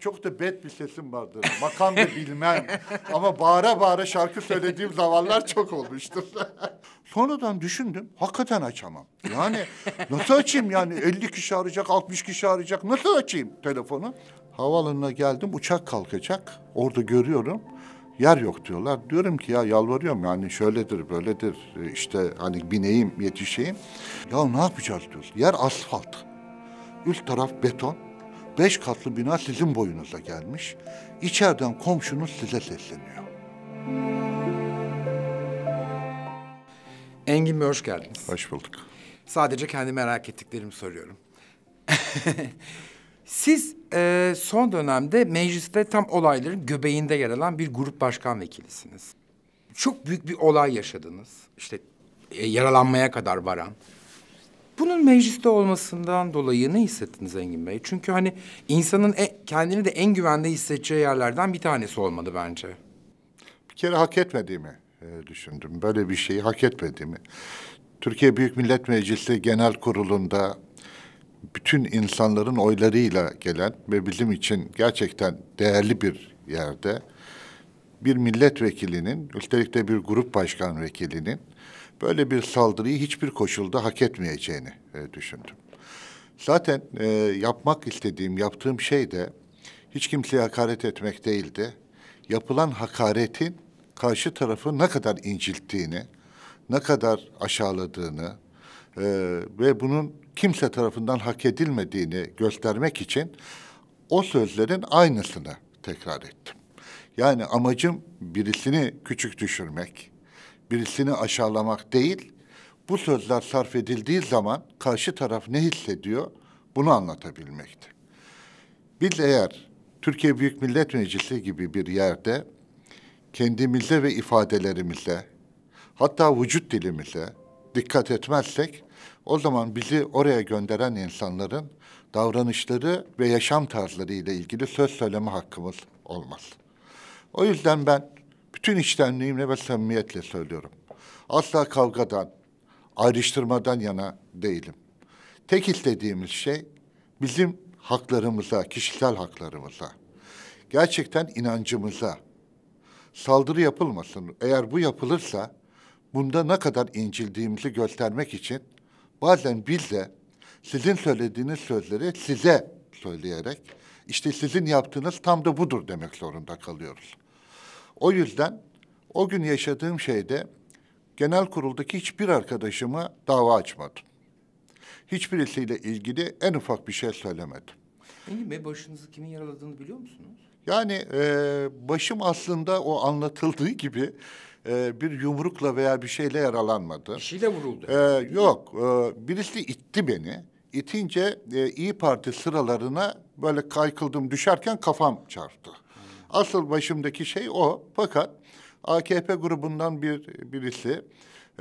Çok da bet bir sesim vardır. Makam da bilmem. Ama bağıra bağıra şarkı söylediğim zamanlar çok olmuştur. Sonradan düşündüm. Hakikaten açamam. Yani nasıl açayım yani? 50 kişi arayacak, 60 kişi arayacak. Nasıl açayım telefonu? Havaalanına geldim. Uçak kalkacak. Orada görüyorum yer yok diyorlar. Diyorum ki ya yalvarıyorum yani şöyledir böyledir e, İşte hani bineyim yetişeyim. Ya ne yapacağız diyoruz. Yer asfalt. Üst taraf beton. Beş katlı bina sizin boyunuza gelmiş. İçeriden komşunuz size sesleniyor. Engin Bey hoş geldiniz. Hoş bulduk. Sadece kendi merak ettiklerimi soruyorum. Siz e, son dönemde mecliste tam olayların göbeğinde yer alan bir grup başkan vekilisiniz. Çok büyük bir olay yaşadınız. İşte e, yaralanmaya kadar varan. Bunun mecliste olmasından dolayı ne hissettin Zengin Bey? Çünkü hani insanın e, kendini de en güvende hissedeceği yerlerden bir tanesi olmadı bence. Bir kere hak etmediğimi e, düşündüm. Böyle bir şeyi hak etmediğimi. Türkiye Büyük Millet Meclisi Genel Kurulu'nda bütün insanların oylarıyla gelen ve bizim için gerçekten değerli bir yerde bir milletvekilinin, üstelik de bir grup başkan vekilinin böyle bir saldırıyı hiçbir koşulda hak etmeyeceğini e, düşündüm. Zaten e, yapmak istediğim, yaptığım şey de hiç kimseye hakaret etmek değildi. Yapılan hakaretin karşı tarafı ne kadar incilttiğini, ne kadar aşağıladığını e, ve bunun kimse tarafından hak edilmediğini göstermek için o sözlerin aynısını tekrar ettim. Yani amacım birisini küçük düşürmek, birisini aşağılamak değil, bu sözler sarf edildiği zaman karşı taraf ne hissediyor bunu anlatabilmekti. Biz eğer Türkiye Büyük Millet Meclisi gibi bir yerde kendimize ve ifadelerimize hatta vücut dilimize dikkat etmezsek o zaman bizi oraya gönderen insanların davranışları ve yaşam tarzları ile ilgili söz söyleme hakkımız olmaz. O yüzden ben bütün içtenliğimle ve samimiyetle söylüyorum. Asla kavgadan, ayrıştırmadan yana değilim. Tek istediğimiz şey bizim haklarımıza, kişisel haklarımıza, gerçekten inancımıza saldırı yapılmasın. Eğer bu yapılırsa bunda ne kadar incildiğimizi göstermek için bazen biz de sizin söylediğiniz sözleri size söyleyerek işte sizin yaptığınız tam da budur demek zorunda kalıyoruz. O yüzden o gün yaşadığım şeyde genel kuruldaki hiçbir arkadaşımı dava açmadım. Hiçbirisiyle ilgili en ufak bir şey söylemedim. Engin Bey başınızı kimin yaraladığını biliyor musunuz? Yani e, başım aslında o anlatıldığı gibi e, bir yumrukla veya bir şeyle yaralanmadı. Bir şeyle vuruldu. E, yok, e, birisi itti beni. İtince e, İyi Parti sıralarına böyle kaykıldım düşerken kafam çarptı. Asıl başımdaki şey o. Fakat AKP grubundan bir birisi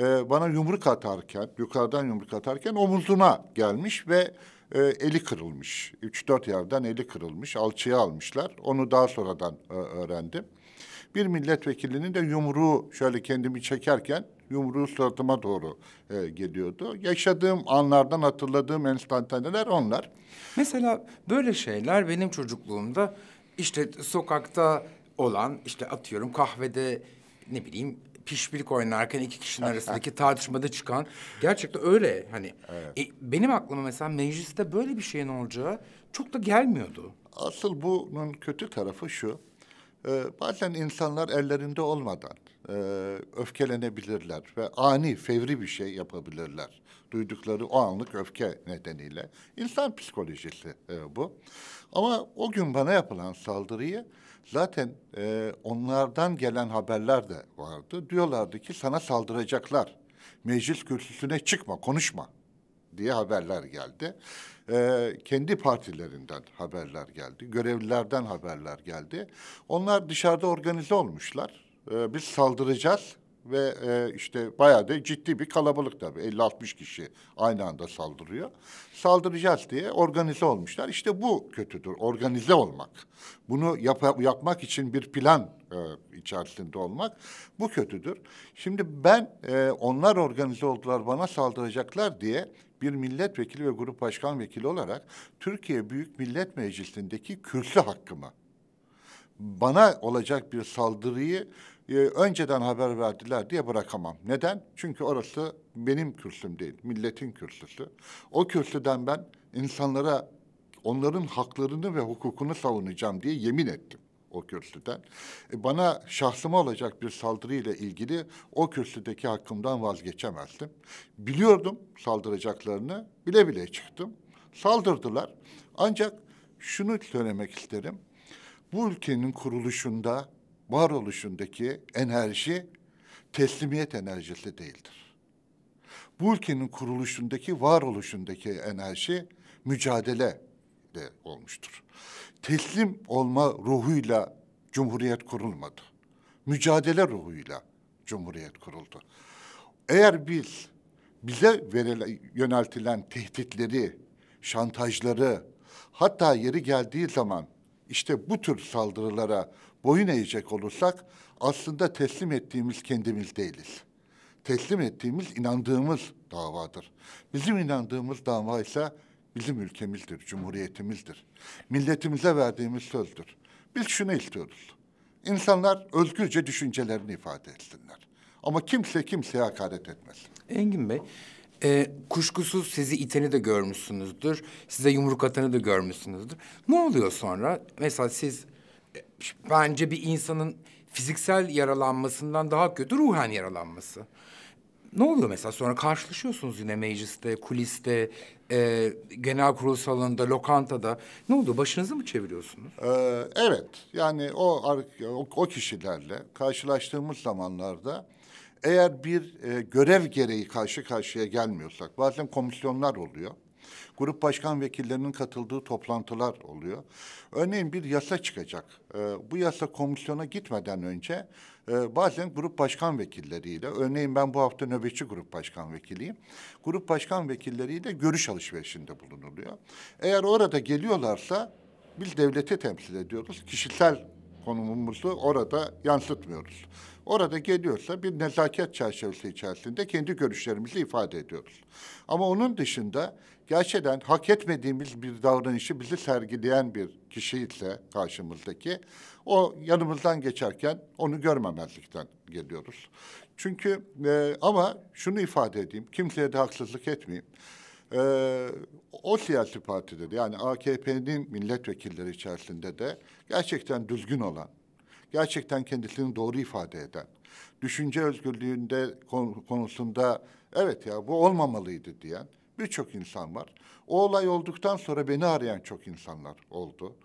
e, bana yumruk atarken, yukarıdan yumruk atarken omuzuna gelmiş ve e, eli kırılmış. Üç dört yerden eli kırılmış, alçıya almışlar. Onu daha sonradan e, öğrendim. Bir milletvekilinin de yumruğu şöyle kendimi çekerken yumruğu suratıma doğru e, geliyordu. Yaşadığım anlardan hatırladığım enstantaneler onlar. Mesela böyle şeyler benim çocukluğumda işte sokakta olan işte atıyorum kahvede ne bileyim pişpilik oynarken iki kişinin arasındaki tartışmada çıkan gerçekten öyle hani evet. e, benim aklıma mesela mecliste böyle bir şeyin olacağı çok da gelmiyordu. Asıl bunun kötü tarafı şu. E, bazen insanlar ellerinde olmadan e, öfkelenebilirler ve ani fevri bir şey yapabilirler. Duydukları o anlık öfke nedeniyle. İnsan psikolojisi e, bu. Ama o gün bana yapılan saldırıyı zaten e, onlardan gelen haberler de vardı. Diyorlardı ki sana saldıracaklar. Meclis kürsüsüne çıkma, konuşma diye haberler geldi. Ee, kendi partilerinden haberler geldi, görevlilerden haberler geldi. Onlar dışarıda organize olmuşlar. Ee, biz saldıracağız, ve e, işte bayağı da ciddi bir kalabalık tabii. 50-60 kişi aynı anda saldırıyor. Saldıracağız diye organize olmuşlar. İşte bu kötüdür, organize olmak. Bunu yap yapmak için bir plan e, içerisinde olmak bu kötüdür. Şimdi ben e, onlar organize oldular bana saldıracaklar diye bir milletvekili ve grup başkan vekili olarak Türkiye Büyük Millet Meclisi'ndeki kürsü hakkımı bana olacak bir saldırıyı e, önceden haber verdiler diye bırakamam. Neden? Çünkü orası benim kürsüm değil, milletin kürsüsü. O kürsüden ben insanlara onların haklarını ve hukukunu savunacağım diye yemin ettim o kürsüden. E, bana şahsıma olacak bir saldırı ile ilgili o kürsüdeki hakkımdan vazgeçemezdim. Biliyordum saldıracaklarını, bile bile çıktım. Saldırdılar. Ancak şunu söylemek isterim. Bu ülkenin kuruluşunda varoluşundaki enerji teslimiyet enerjisi değildir. Bu ülkenin kuruluşundaki, varoluşundaki enerji mücadele de olmuştur. Teslim olma ruhuyla cumhuriyet kurulmadı. Mücadele ruhuyla cumhuriyet kuruldu. Eğer biz bize verilen, yöneltilen tehditleri, şantajları, hatta yeri geldiği zaman işte bu tür saldırılara boyun eğecek olursak aslında teslim ettiğimiz kendimiz değiliz. Teslim ettiğimiz inandığımız davadır. Bizim inandığımız dava ise bizim ülkemizdir, cumhuriyetimizdir. Milletimize verdiğimiz sözdür. Biz şunu istiyoruz. İnsanlar özgürce düşüncelerini ifade etsinler. Ama kimse kimseye hakaret etmesin. Engin Bey, e, kuşkusuz sizi iteni de görmüşsünüzdür. Size yumruk atanı da görmüşsünüzdür. Ne oluyor sonra? Mesela siz bence bir insanın fiziksel yaralanmasından daha kötü ruhen yaralanması. Ne oluyor mesela sonra karşılaşıyorsunuz yine mecliste, kuliste, e, genel kurul salonunda, lokantada. Ne oldu başınızı mı çeviriyorsunuz? Ee, evet yani o, o, o kişilerle karşılaştığımız zamanlarda eğer bir e, görev gereği karşı karşıya gelmiyorsak bazen komisyonlar oluyor grup başkan vekillerinin katıldığı toplantılar oluyor. Örneğin bir yasa çıkacak. E, bu yasa komisyona gitmeden önce e, bazen grup başkan vekilleriyle, örneğin ben bu hafta nöbetçi grup başkan vekiliyim. Grup başkan vekilleriyle görüş alışverişinde bulunuluyor. Eğer orada geliyorlarsa biz devleti temsil ediyoruz. Kişisel konumumuzu orada yansıtmıyoruz. Orada geliyorsa bir nezaket çerçevesi içerisinde kendi görüşlerimizi ifade ediyoruz. Ama onun dışında gerçekten hak etmediğimiz bir davranışı bizi sergileyen bir kişi ise karşımızdaki o yanımızdan geçerken onu görmemezlikten geliyoruz. Çünkü e, ama şunu ifade edeyim, kimseye de haksızlık etmeyeyim. E, o siyasi partide de yani AKP'nin milletvekilleri içerisinde de gerçekten düzgün olan, gerçekten kendisini doğru ifade eden, düşünce özgürlüğünde konusunda evet ya bu olmamalıydı diyen birçok insan var. O olay olduktan sonra beni arayan çok insanlar oldu.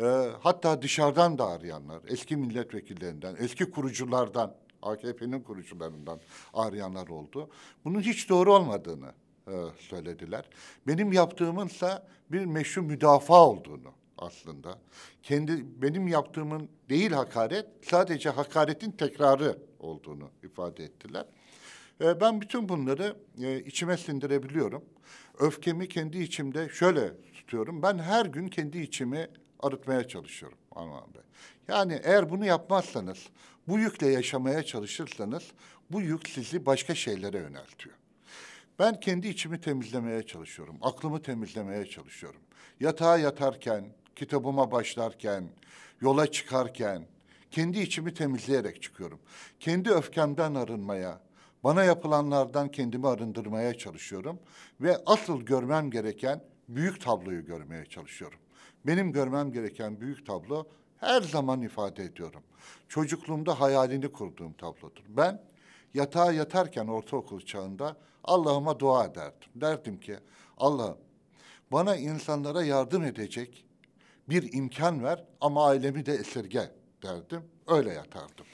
Ee, hatta dışarıdan da arayanlar, eski milletvekillerinden, eski kuruculardan, AKP'nin kurucularından arayanlar oldu. Bunun hiç doğru olmadığını e, söylediler. Benim yaptığımınsa bir meşru müdafaa olduğunu aslında. Kendi benim yaptığımın değil hakaret, sadece hakaretin tekrarı olduğunu ifade ettiler. E, ben bütün bunları e, içime sindirebiliyorum. Öfkemi kendi içimde şöyle tutuyorum. Ben her gün kendi içimi arıtmaya çalışıyorum Armağan Bey. Yani eğer bunu yapmazsanız, bu yükle yaşamaya çalışırsanız bu yük sizi başka şeylere yöneltiyor. Ben kendi içimi temizlemeye çalışıyorum, aklımı temizlemeye çalışıyorum. Yatağa yatarken, kitabıma başlarken, yola çıkarken kendi içimi temizleyerek çıkıyorum. Kendi öfkemden arınmaya, bana yapılanlardan kendimi arındırmaya çalışıyorum ve asıl görmem gereken büyük tabloyu görmeye çalışıyorum. Benim görmem gereken büyük tablo her zaman ifade ediyorum. Çocukluğumda hayalini kurduğum tablodur. Ben yatağa yatarken ortaokul çağında Allah'ıma dua ederdim. Derdim ki Allah'ım bana insanlara yardım edecek bir imkan ver ama ailemi de esirge derdim. Öyle yatardım.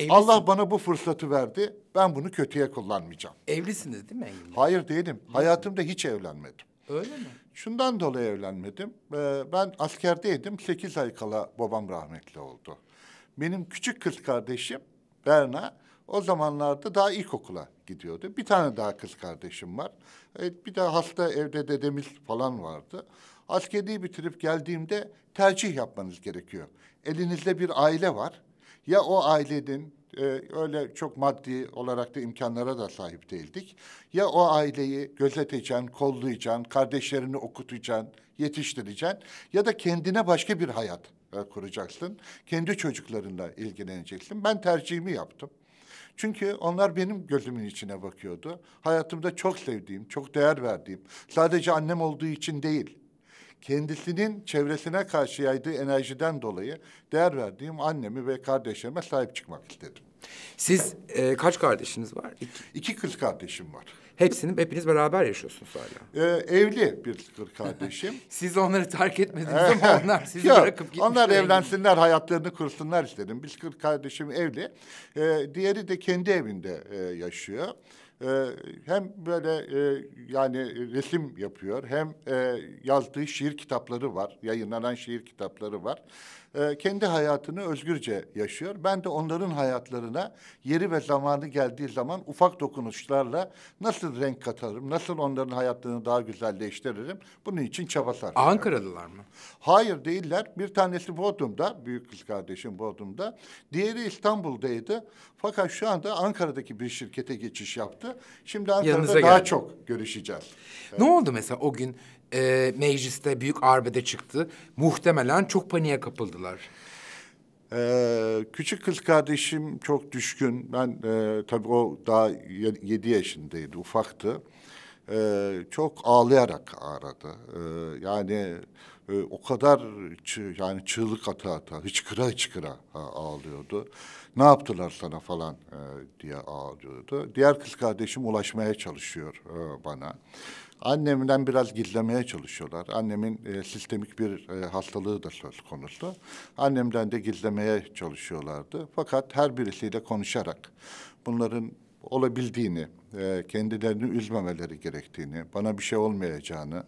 Evlisin. Allah bana bu fırsatı verdi. Ben bunu kötüye kullanmayacağım. Evlisiniz değil mi Engin Hayır değilim. Hı. Hayatımda hiç evlenmedim. Öyle mi? Şundan dolayı evlenmedim. Ee, ben askerdeydim. Sekiz ay kala babam rahmetli oldu. Benim küçük kız kardeşim Berna o zamanlarda daha ilkokula gidiyordu. Bir tane daha kız kardeşim var. Evet, bir de hasta evde dedemiz falan vardı. Askeri bitirip geldiğimde tercih yapmanız gerekiyor. Elinizde bir aile var ya o ailenin e, öyle çok maddi olarak da imkanlara da sahip değildik. Ya o aileyi gözeteceksin, kollayacaksın, kardeşlerini okutacaksın, yetiştireceksin ya da kendine başka bir hayat e, kuracaksın. Kendi çocuklarınla ilgileneceksin. Ben tercihimi yaptım. Çünkü onlar benim gözümün içine bakıyordu. Hayatımda çok sevdiğim, çok değer verdiğim, sadece annem olduğu için değil, kendisinin çevresine karşı yaydığı enerjiden dolayı değer verdiğim annemi ve kardeşlerime sahip çıkmak istedim. Siz e, kaç kardeşiniz var? İki. İki kız kardeşim var. Hepsini hepiniz beraber yaşıyorsunuz hala. Ee, evli bir kız kardeşim. Siz onları terk etmediniz ama onlar sizi Yok, bırakıp gitmişler. Onlar evlensinler, hayatlarını kursunlar istedim. Bir kız kardeşim evli. Ee, diğeri de kendi evinde e, yaşıyor e, hem böyle e, yani resim yapıyor hem e, yazdığı şiir kitapları var, yayınlanan şiir kitapları var e, kendi hayatını özgürce yaşıyor. Ben de onların hayatlarına yeri ve zamanı geldiği zaman ufak dokunuşlarla nasıl renk katarım, nasıl onların hayatlarını daha güzelleştiririm bunun için çaba sarf ediyorum. Ankaralılar mı? Hayır değiller. Bir tanesi Bodrum'da, büyük kız kardeşim Bodrum'da. Diğeri İstanbul'daydı. Fakat şu anda Ankara'daki bir şirkete geçiş yaptı. Şimdi Ankara'da Yanınıza daha geldi. çok görüşeceğiz. Ne oldu mesela o gün e, mecliste büyük arbede çıktı. Muhtemelen çok paniğe kapıldılar. Ee, küçük kız kardeşim çok düşkün. Ben e, tabii o daha yedi yaşındaydı, ufaktı. Ee, çok ağlayarak aradı. Ee, yani e, o kadar yani çığlık ata ata, hıçkıra hıçkıra ha, ağlıyordu. Ne yaptılar sana falan e, diye ağlıyordu. Diğer kız kardeşim ulaşmaya çalışıyor e, bana. Annemden biraz gizlemeye çalışıyorlar. Annemin e, sistemik bir e, hastalığı da söz konusu. Annemden de gizlemeye çalışıyorlardı. Fakat her birisiyle konuşarak bunların olabildiğini, e, kendilerini üzmemeleri gerektiğini, bana bir şey olmayacağını,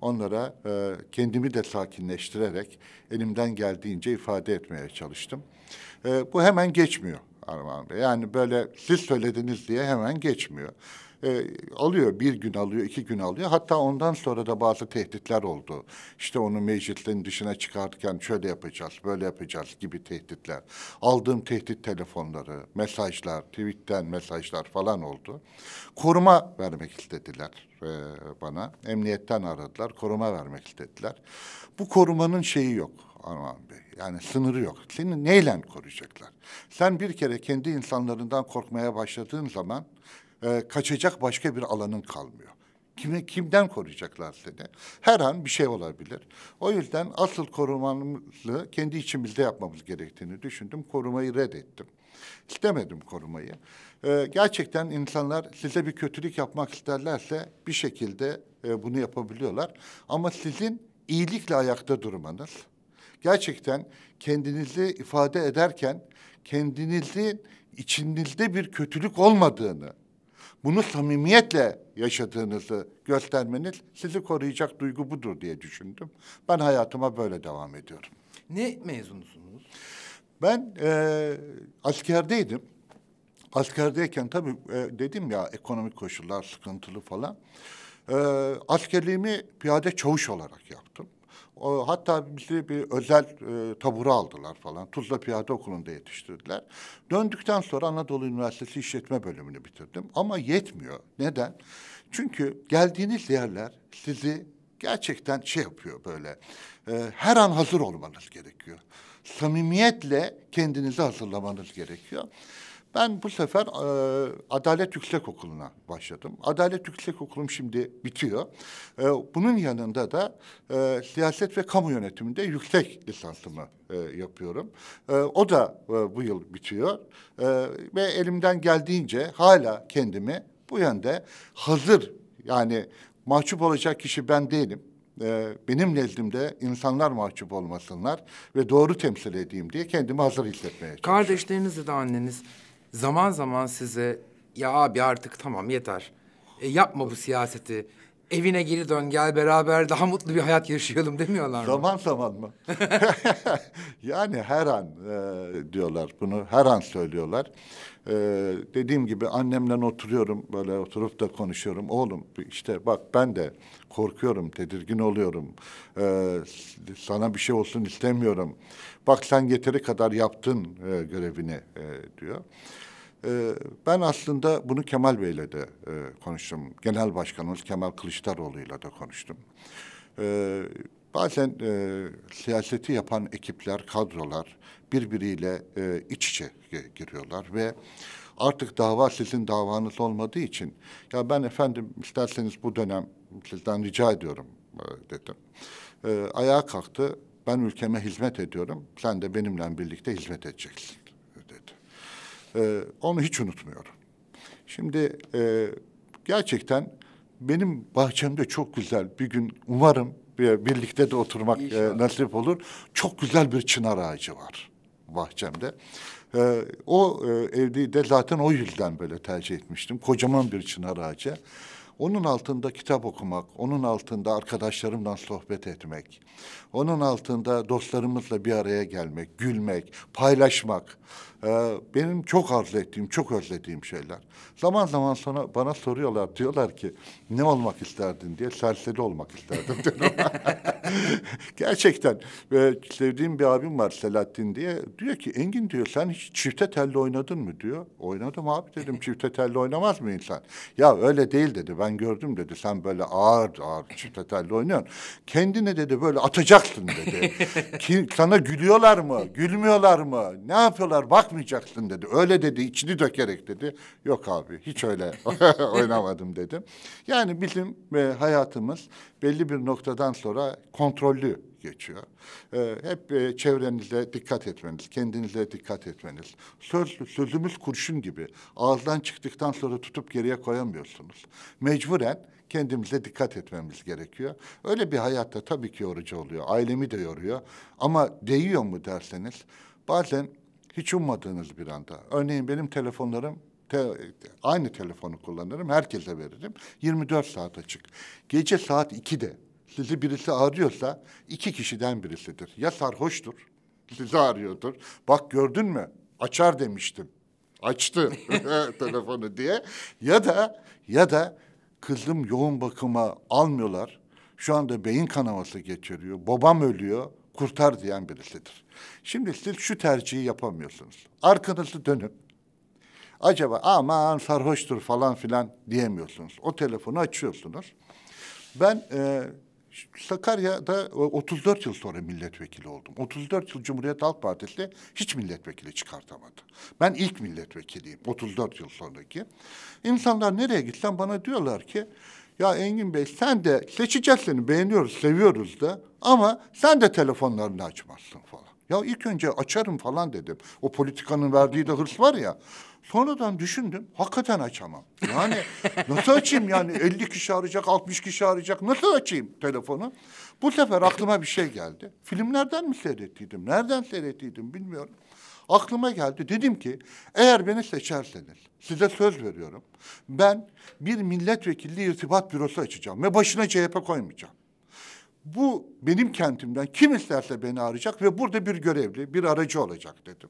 onlara e, kendimi de sakinleştirerek elimden geldiğince ifade etmeye çalıştım. E, bu hemen geçmiyor Armağan Bey. Yani böyle siz söylediniz diye hemen geçmiyor e, alıyor. Bir gün alıyor, iki gün alıyor. Hatta ondan sonra da bazı tehditler oldu. İşte onu meclisten dışına çıkartırken şöyle yapacağız, böyle yapacağız gibi tehditler. Aldığım tehdit telefonları, mesajlar, tweetten mesajlar falan oldu. Koruma vermek istediler e, bana. Emniyetten aradılar, koruma vermek istediler. Bu korumanın şeyi yok. Arman Bey. Yani sınırı yok. Seni neyle koruyacaklar? Sen bir kere kendi insanlarından korkmaya başladığın zaman e, kaçacak başka bir alanın kalmıyor. Kimi, kimden koruyacaklar seni? Her an bir şey olabilir. O yüzden asıl korumamızı kendi içimizde yapmamız gerektiğini düşündüm. Korumayı reddettim. İstemedim korumayı. Ee, gerçekten insanlar size bir kötülük yapmak isterlerse bir şekilde e, bunu yapabiliyorlar. Ama sizin iyilikle ayakta durmanız, gerçekten kendinizi ifade ederken kendinizin içinizde bir kötülük olmadığını bunu samimiyetle yaşadığınızı göstermeniz sizi koruyacak duygu budur diye düşündüm. Ben hayatıma böyle devam ediyorum. Ne mezunusunuz? Ben e, askerdeydim. Askerdeyken tabii e, dedim ya ekonomik koşullar sıkıntılı falan. E, askerliğimi piyade çavuş olarak yaptım. O, hatta bizi şey, bir özel e, tabura aldılar falan. Tuzla Piyade Okulu'nda yetiştirdiler. Döndükten sonra Anadolu Üniversitesi İşletme Bölümünü bitirdim. Ama yetmiyor. Neden? Çünkü geldiğiniz yerler sizi gerçekten şey yapıyor böyle. E, her an hazır olmanız gerekiyor. Samimiyetle kendinizi hazırlamanız gerekiyor. Ben bu sefer e, Adalet Yüksek Okulu'na başladım. Adalet Yüksek Okulum şimdi bitiyor. E, bunun yanında da e, siyaset ve kamu yönetiminde yüksek lisansımı e, yapıyorum. E, o da e, bu yıl bitiyor. E, ve elimden geldiğince hala kendimi bu yönde hazır yani mahcup olacak kişi ben değilim benim nezdimde insanlar mahcup olmasınlar ve doğru temsil edeyim diye kendimi hazır hissetmeye çalışıyorum. Kardeşlerinizi de anneniz zaman zaman size ya abi artık tamam yeter. E, yapma bu siyaseti. Evine geri dön gel beraber daha mutlu bir hayat yaşayalım demiyorlar mı? Zaman zaman mı? yani her an e, diyorlar bunu her an söylüyorlar. E, dediğim gibi annemle oturuyorum böyle oturup da konuşuyorum. Oğlum işte bak ben de korkuyorum, tedirgin oluyorum. E, sana bir şey olsun istemiyorum. Bak sen yeteri kadar yaptın e, görevini e, diyor. Ee, ben aslında bunu Kemal Bey'le de e, konuştum. Genel Başkanımız Kemal Kılıçdaroğlu'yla da konuştum. E, bazen e, siyaseti yapan ekipler, kadrolar birbiriyle e, iç içe giriyorlar ve artık dava sizin davanız olmadığı için ya ben efendim isterseniz bu dönem sizden rica ediyorum e, dedim. E, ayağa kalktı. Ben ülkeme hizmet ediyorum. Sen de benimle birlikte hizmet edeceksin. E, onu hiç unutmuyorum. Şimdi e, gerçekten benim bahçemde çok güzel bir gün umarım birlikte de oturmak e, İnşallah. e, nasip olur. Çok güzel bir çınar ağacı var bahçemde. Ee, o e, evliliği de zaten o yüzden böyle tercih etmiştim. Kocaman bir çınar ağacı. Onun altında kitap okumak, onun altında arkadaşlarımla sohbet etmek, onun altında dostlarımızla bir araya gelmek, gülmek, paylaşmak. Ee, benim çok arzu ettiğim, çok özlediğim şeyler. Zaman zaman sana bana soruyorlar, diyorlar ki ne olmak isterdin diye serseri olmak isterdim diyorum. Gerçekten ee, sevdiğim bir abim var Selahattin diye. Diyor ki Engin diyor sen hiç çifte telli oynadın mı diyor. Oynadım abi dedim çifte telli oynamaz mı insan? Ya öyle değil dedi ben gördüm dedi sen böyle ağır ağır çifte telli oynuyorsun. Kendine dedi böyle atacaksın dedi. Ki, sana gülüyorlar mı? Gülmüyorlar mı? Ne yapıyorlar? Bak yapmayacaktın dedi. Öyle dedi içini dökerek dedi. Yok abi hiç öyle oynamadım dedim. Yani bizim e, hayatımız belli bir noktadan sonra kontrollü geçiyor. Ee, hep e, çevrenize dikkat etmeniz, kendinize dikkat etmeniz. Söz, sözümüz kurşun gibi. Ağızdan çıktıktan sonra tutup geriye koyamıyorsunuz. Mecburen kendimize dikkat etmemiz gerekiyor. Öyle bir hayatta tabii ki yorucu oluyor. Ailemi de yoruyor. Ama değiyor mu derseniz bazen hiç ummadığınız bir anda. Örneğin benim telefonlarım te, aynı telefonu kullanırım, herkese veririm. 24 saat açık. Gece saat 2'de sizi birisi arıyorsa iki kişiden birisidir. Ya sarhoştur, sizi arıyordur. Bak gördün mü? Açar demiştim. Açtı telefonu diye. Ya da ya da kızım yoğun bakıma almıyorlar. Şu anda beyin kanaması geçiriyor. Babam ölüyor kurtar diyen birisidir. Şimdi siz şu tercihi yapamıyorsunuz. Arkanızı dönüp acaba aman sarhoştur falan filan diyemiyorsunuz. O telefonu açıyorsunuz. Ben e, Sakarya'da 34 yıl sonra milletvekili oldum. 34 yıl Cumhuriyet Halk Partisi hiç milletvekili çıkartamadı. Ben ilk milletvekiliyim 34 yıl sonraki. İnsanlar nereye gitsen bana diyorlar ki ya Engin Bey sen de seçeceksin. beğeniyoruz, seviyoruz da ama sen de telefonlarını açmazsın falan. Ya ilk önce açarım falan dedim. O politikanın verdiği de hırs var ya. Sonradan düşündüm, hakikaten açamam. Yani nasıl açayım yani 50 kişi arayacak, 60 kişi arayacak. Nasıl açayım telefonu? Bu sefer aklıma bir şey geldi. Filmlerden mi seyrettiydim, nereden seyrettiydim bilmiyorum. Aklıma geldi dedim ki eğer beni seçerseniz size söz veriyorum. Ben bir milletvekilli irtibat bürosu açacağım ve başına CHP koymayacağım. Bu benim kentimden kim isterse beni arayacak ve burada bir görevli, bir aracı olacak dedim.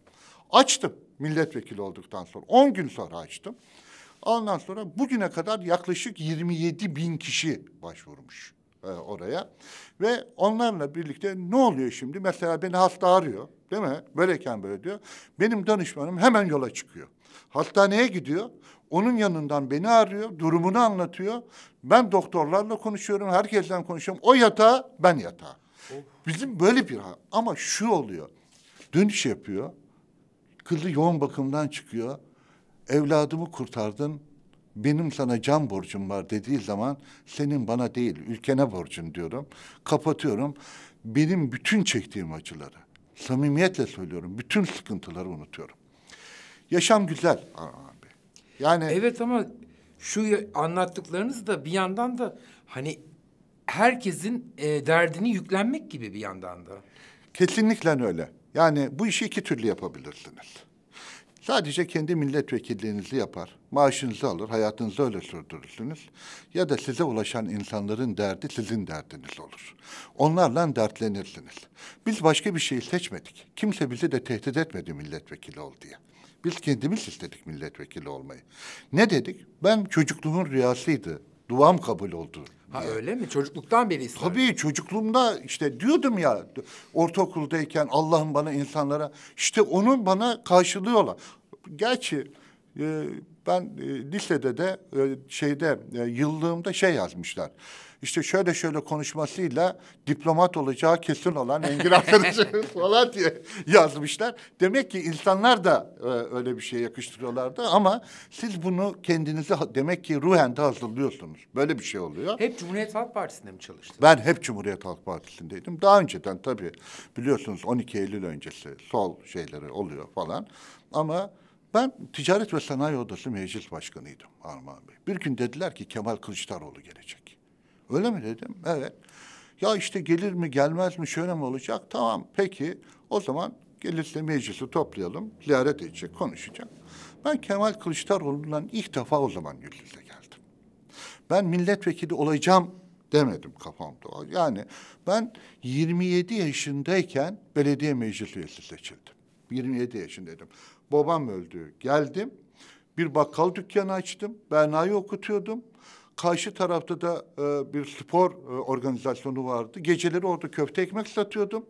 Açtım milletvekili olduktan sonra. on gün sonra açtım. Ondan sonra bugüne kadar yaklaşık 27 bin kişi başvurmuş e, oraya. Ve onlarla birlikte ne oluyor şimdi? Mesela beni hasta arıyor. Değil mi? Böyleyken böyle diyor. Benim danışmanım hemen yola çıkıyor. Hastaneye gidiyor. Onun yanından beni arıyor, durumunu anlatıyor. Ben doktorlarla konuşuyorum, herkesten konuşuyorum. O yatağa, ben yatağa. Bizim böyle bir ama şu oluyor. Dönüş yapıyor. Kızı yoğun bakımdan çıkıyor. Evladımı kurtardın. Benim sana can borcum var dediği zaman senin bana değil ülkene borcun diyorum. Kapatıyorum. Benim bütün çektiğim acıları samimiyetle söylüyorum. Bütün sıkıntıları unutuyorum. Yaşam güzel abi. Yani Evet ama şu anlattıklarınız da bir yandan da hani herkesin e, derdini yüklenmek gibi bir yandan da. Kesinlikle öyle. Yani bu işi iki türlü yapabilirsiniz. Sadece kendi milletvekilliğinizi yapar maaşınızı alır, hayatınızı öyle sürdürürsünüz. Ya da size ulaşan insanların derdi sizin derdiniz olur. Onlarla dertlenirsiniz. Biz başka bir şey seçmedik. Kimse bizi de tehdit etmedi milletvekili ol diye. Biz kendimiz istedik milletvekili olmayı. Ne dedik? Ben çocukluğumun rüyasıydı. Duam kabul oldu. Ha öyle mi? Çocukluktan beri istedim. Tabii çocukluğumda işte diyordum ya ortaokuldayken Allah'ım bana insanlara işte onun bana karşılıyorlar. Gerçi e, ben e, lisede de e, şeyde e, yıllığımda şey yazmışlar. İşte şöyle şöyle konuşmasıyla diplomat olacağı kesin olan Engin arkadaşımız falan diye yazmışlar. Demek ki insanlar da e, öyle bir şey yakıştırıyorlardı ama siz bunu kendinizi demek ki ruhen de hazırlıyorsunuz. Böyle bir şey oluyor. Hep Cumhuriyet Halk Partisi'nde mi çalıştınız? Ben hep Cumhuriyet Halk Partisi'ndeydim. Daha önceden tabii biliyorsunuz 12 Eylül öncesi sol şeyleri oluyor falan. Ama ben Ticaret ve Sanayi Odası Meclis Başkanıydım Armağan Bey. Bir gün dediler ki Kemal Kılıçdaroğlu gelecek. Öyle mi dedim? Evet. Ya işte gelir mi gelmez mi şöyle mi olacak? Tamam peki o zaman gelirse meclisi toplayalım. Ziyaret edecek, konuşacak. Ben Kemal Kılıçdaroğlu'ndan ilk defa o zaman yüz geldim. Ben milletvekili olacağım demedim kafamda. Yani ben 27 yaşındayken belediye meclis üyesi seçildim. 27 yaşındaydım. Babam öldü. Geldim. Bir bakkal dükkanı açtım. Berna'yı okutuyordum. Karşı tarafta da e, bir spor e, organizasyonu vardı. Geceleri orada köfte ekmek satıyordum.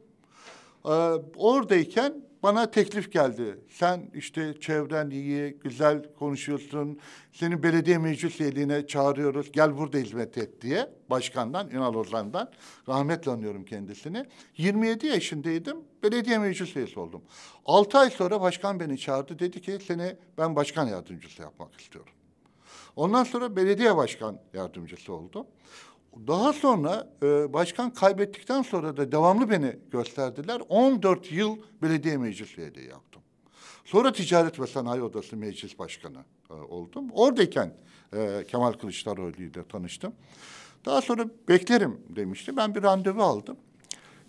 E, oradayken bana teklif geldi. Sen işte çevren iyi, güzel konuşuyorsun. Seni belediye meclis çağırıyoruz. Gel burada hizmet et diye. Başkandan, Ünal Ozan'dan. Rahmetle anıyorum kendisini. 27 yaşındaydım. Belediye meclis oldum. 6 ay sonra başkan beni çağırdı. Dedi ki seni ben başkan yardımcısı yapmak istiyorum. Ondan sonra belediye başkan yardımcısı oldum. Daha sonra e, başkan kaybettikten sonra da devamlı beni gösterdiler. 14 yıl belediye meclisliği yaptım. Sonra Ticaret ve Sanayi Odası Meclis Başkanı e, oldum. Oradayken e, Kemal Kılıçdaroğlu ile tanıştım. Daha sonra beklerim demişti. Ben bir randevu aldım.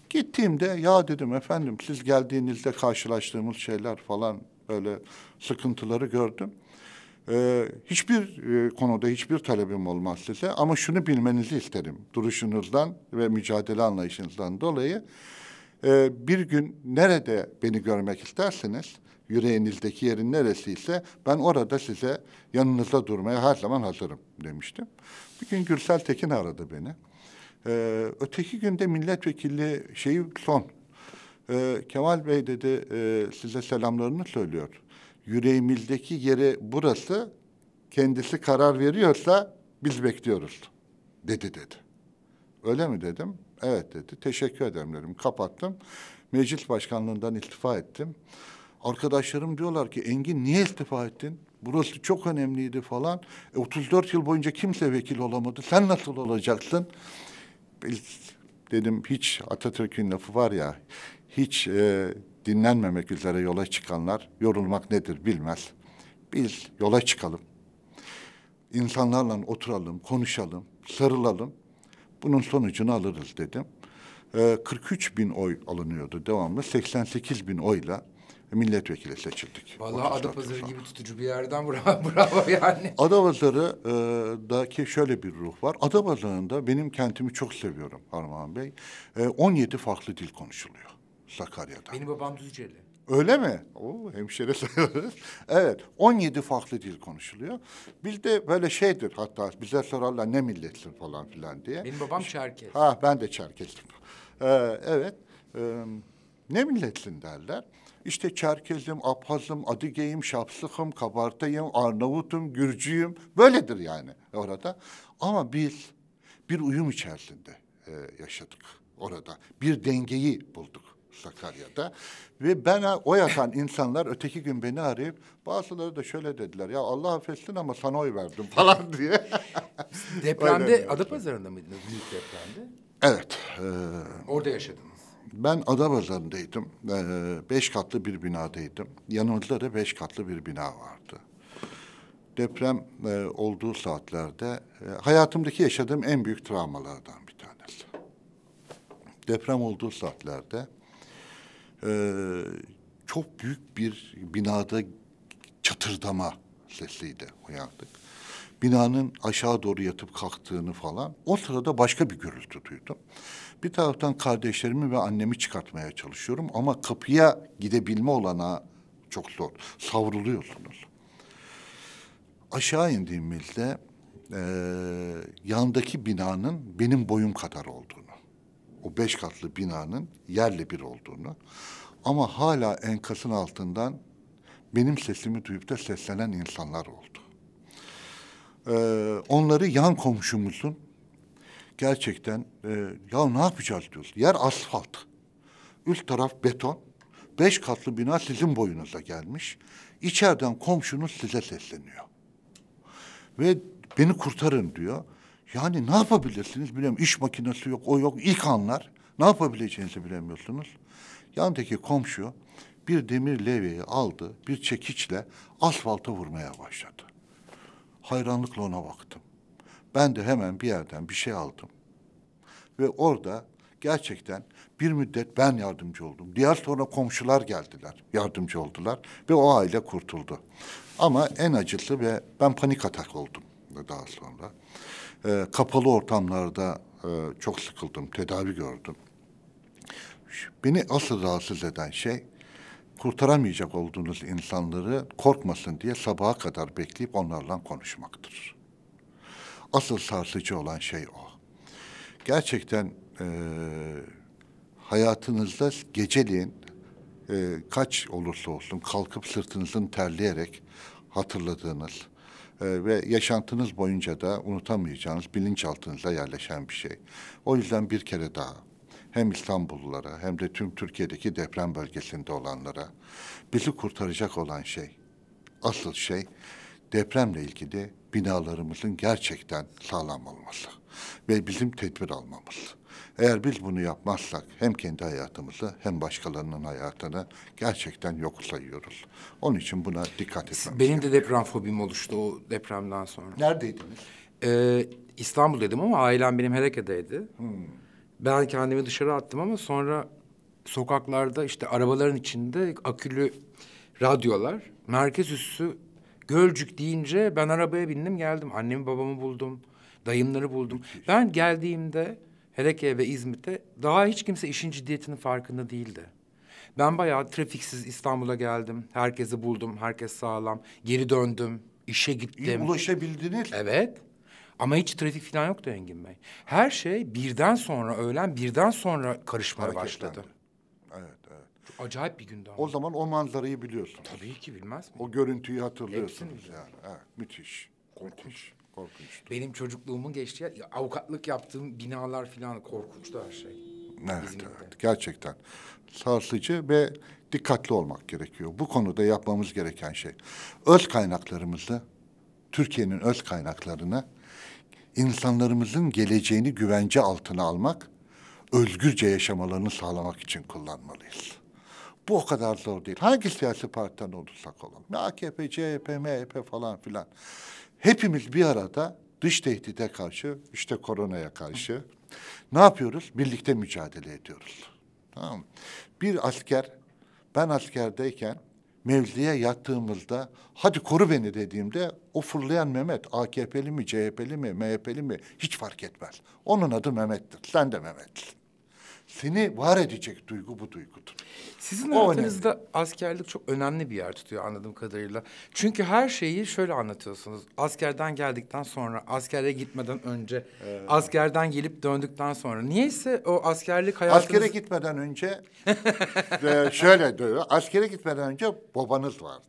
Gittiğimde ya dedim efendim siz geldiğinizde karşılaştığımız şeyler falan öyle sıkıntıları gördüm. Ee, hiçbir e, konuda hiçbir talebim olmaz size ama şunu bilmenizi isterim duruşunuzdan ve mücadele anlayışınızdan dolayı. E, bir gün nerede beni görmek isterseniz yüreğinizdeki yerin neresi ise ben orada size yanınızda durmaya her zaman hazırım demiştim. Bir gün Gürsel Tekin aradı beni. Ee, öteki günde milletvekili şeyi son. Ee, Kemal Bey dedi e, size selamlarını söylüyor yüreğimizdeki yeri burası, kendisi karar veriyorsa biz bekliyoruz dedi dedi. Öyle mi dedim? Evet dedi. Teşekkür ederim dedim. Kapattım. Meclis başkanlığından istifa ettim. Arkadaşlarım diyorlar ki Engin niye istifa ettin? Burası çok önemliydi falan. E, 34 yıl boyunca kimse vekil olamadı. Sen nasıl olacaksın? Biz, dedim hiç Atatürk'ün lafı var ya. Hiç e, dinlenmemek üzere yola çıkanlar yorulmak nedir bilmez. Biz yola çıkalım. İnsanlarla oturalım, konuşalım, sarılalım. Bunun sonucunu alırız dedim. Ee, 43 bin oy alınıyordu devamlı. 88 bin oyla milletvekili seçildik. Vallahi Adapazarı gibi tutucu bir yerden bravo, bravo yani. Adapazarı'daki e, şöyle bir ruh var. Adapazarı'nda benim kentimi çok seviyorum Armağan Bey. E, 17 farklı dil konuşuluyor. Sakarya'da. Benim babam Düzceli. Öyle mi? Oo, hemşire sayılırız. evet, 17 farklı dil konuşuluyor. Bizde böyle şeydir hatta bize sorarlar ne milletsin falan filan diye. Benim babam Çerkes. Ha, ben de Çerkes'tim. Ee, evet, e, ne milletsin derler. İşte Çerkezim, Abhazım, Adigeyim, Şapsıkım, Kabartayım, Arnavutum, Gürcüyüm. Böyledir yani orada. Ama biz bir uyum içerisinde e, yaşadık orada. Bir dengeyi bulduk. Sakarya'da. Ve ben o yatan insanlar öteki gün beni arayıp bazıları da şöyle dediler. Ya Allah affetsin ama sana oy verdim falan diye. depremde şey. Adapazarı'nda mıydınız büyük depremde? Evet. E, Orada yaşadınız. Ben Adapazarı'ndaydım. Ee, beş katlı bir binadaydım. Yanımızda da beş katlı bir bina vardı. Deprem e, olduğu saatlerde e, hayatımdaki yaşadığım en büyük travmalardan bir tanesi. Deprem olduğu saatlerde e, çok büyük bir binada çatırdama sesiyle uyandık. Binanın aşağı doğru yatıp kalktığını falan. O sırada başka bir gürültü duydum. Bir taraftan kardeşlerimi ve annemi çıkartmaya çalışıyorum ama kapıya gidebilme olana çok zor. Savruluyorsunuz. Aşağı indiğimizde e, yandaki binanın benim boyum kadar olduğunu o beş katlı binanın yerle bir olduğunu ama hala enkazın altından benim sesimi duyup da seslenen insanlar oldu. Ee, onları yan komşumuzun gerçekten e, ya ne yapacağız diyoruz. Yer asfalt. Üst taraf beton. Beş katlı bina sizin boyunuza gelmiş. İçeriden komşunuz size sesleniyor. Ve beni kurtarın diyor. Yani ne yapabilirsiniz bilmiyorum. İş makinesi yok, o yok. İlk anlar ne yapabileceğinizi bilemiyorsunuz. Yandaki komşu bir demir levyeyi aldı, bir çekiçle asfalta vurmaya başladı. Hayranlıkla ona baktım. Ben de hemen bir yerden bir şey aldım. Ve orada gerçekten bir müddet ben yardımcı oldum. Diğer sonra komşular geldiler, yardımcı oldular ve o aile kurtuldu. Ama en acısı ve ben panik atak oldum daha sonra. E, kapalı ortamlarda e, çok sıkıldım, tedavi gördüm. Beni asıl rahatsız eden şey kurtaramayacak olduğunuz insanları korkmasın diye sabaha kadar bekleyip onlarla konuşmaktır. Asıl sarsıcı olan şey o. Gerçekten e, hayatınızda geceliğin e, kaç olursa olsun kalkıp sırtınızın terleyerek hatırladığınız, e, ve yaşantınız boyunca da unutamayacağınız bilinçaltınıza yerleşen bir şey. O yüzden bir kere daha hem İstanbullulara hem de tüm Türkiye'deki deprem bölgesinde olanlara bizi kurtaracak olan şey, asıl şey depremle ilgili binalarımızın gerçekten sağlam olması ve bizim tedbir almamız. Eğer biz bunu yapmazsak hem kendi hayatımızı hem başkalarının hayatını gerçekten yok sayıyoruz. Onun için buna dikkat etmemiz Benim gerekiyor. de deprem fobim oluştu o depremden sonra. Neredeydiniz? Ee, İstanbul dedim ama ailem benim Hereke'deydi. Hmm. Ben kendimi dışarı attım ama sonra sokaklarda işte arabaların içinde akülü radyolar. Merkez üssü Gölcük deyince ben arabaya bindim geldim. Annemi babamı buldum. Dayımları buldum. Ben geldiğimde Heleke ve İzmit'te daha hiç kimse işin ciddiyetinin farkında değildi. Ben bayağı trafiksiz İstanbul'a geldim. Herkesi buldum, herkes sağlam. Geri döndüm, işe gittim. İyi ulaşabildiniz. Evet. Ama hiç trafik falan yoktu Engin Bey. Her şey birden sonra öğlen, birden sonra karışmaya başladı. Evet, evet. Çok acayip bir gündü ama. O zaman o manzarayı biliyorsun. Tabii ki bilmez mi? O görüntüyü hatırlıyorsunuz Hepsini biliyorum. yani. Evet, müthiş. Müthiş. Korkunçtu. Benim çocukluğumun geçtiği ya, avukatlık yaptığım binalar falan korkunçtu her şey. Evet, evet gerçekten sarsıcı ve dikkatli olmak gerekiyor. Bu konuda yapmamız gereken şey öz kaynaklarımızı, Türkiye'nin öz kaynaklarını insanlarımızın geleceğini güvence altına almak, özgürce yaşamalarını sağlamak için kullanmalıyız. Bu o kadar zor değil. Hangi siyasi partiden olursak olalım. AKP, CHP, MHP falan filan. Hepimiz bir arada dış tehdide karşı, işte koronaya karşı ne yapıyoruz? Birlikte mücadele ediyoruz. Tamam Bir asker, ben askerdeyken mevziye yattığımızda hadi koru beni dediğimde o fırlayan Mehmet AKP'li mi CHP'li mi MHP'li mi hiç fark etmez. Onun adı Mehmet'tir. Sen de Mehmet'sin seni var edecek duygu bu duygudur. Sizin o hayatınızda önemli. askerlik çok önemli bir yer tutuyor anladığım kadarıyla. Çünkü her şeyi şöyle anlatıyorsunuz. Askerden geldikten sonra, askere gitmeden önce, ee. askerden gelip döndükten sonra. Niyeyse o askerlik hayatınız... Askere gitmeden önce e, şöyle diyor. Askere gitmeden önce babanız vardı.